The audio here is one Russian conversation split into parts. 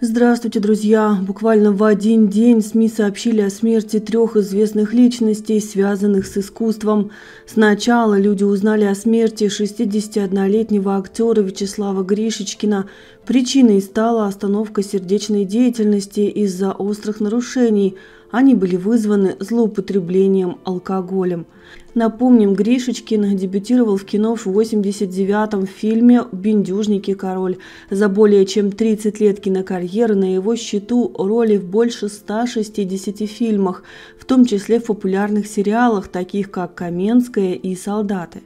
Здравствуйте, друзья! Буквально в один день СМИ сообщили о смерти трех известных личностей, связанных с искусством. Сначала люди узнали о смерти 61-летнего актера Вячеслава Гришечкина. Причиной стала остановка сердечной деятельности из-за острых нарушений – они были вызваны злоупотреблением алкоголем. Напомним, Гришечкин дебютировал в кино в 89-м фильме «Бендюжники король». За более чем 30 лет кинокарьеры на его счету роли в больше 160 фильмах, в том числе в популярных сериалах, таких как «Каменская» и «Солдаты».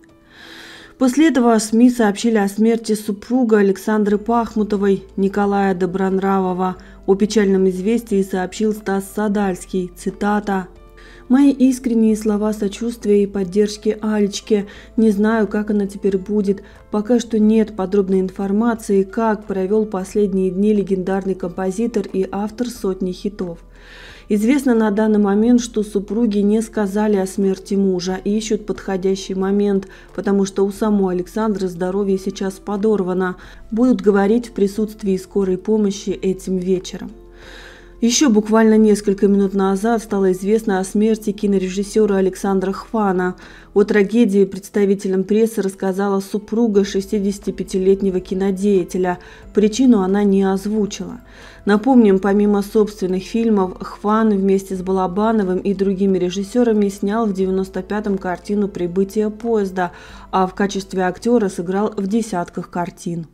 После этого СМИ сообщили о смерти супруга Александры Пахмутовой Николая Добронравова. О печальном известии сообщил Стас Садальский. Цитата. Мои искренние слова сочувствия и поддержки Алечке. Не знаю, как она теперь будет. Пока что нет подробной информации, как провел последние дни легендарный композитор и автор сотни хитов. Известно на данный момент, что супруги не сказали о смерти мужа и ищут подходящий момент, потому что у самой Александры здоровье сейчас подорвано. Будут говорить в присутствии скорой помощи этим вечером. Еще буквально несколько минут назад стало известно о смерти кинорежиссера Александра Хвана. О трагедии представителям прессы рассказала супруга 65-летнего кинодеятеля. Причину она не озвучила. Напомним, помимо собственных фильмов, Хван вместе с Балабановым и другими режиссерами снял в 95-м картину «Прибытие поезда», а в качестве актера сыграл в десятках картин.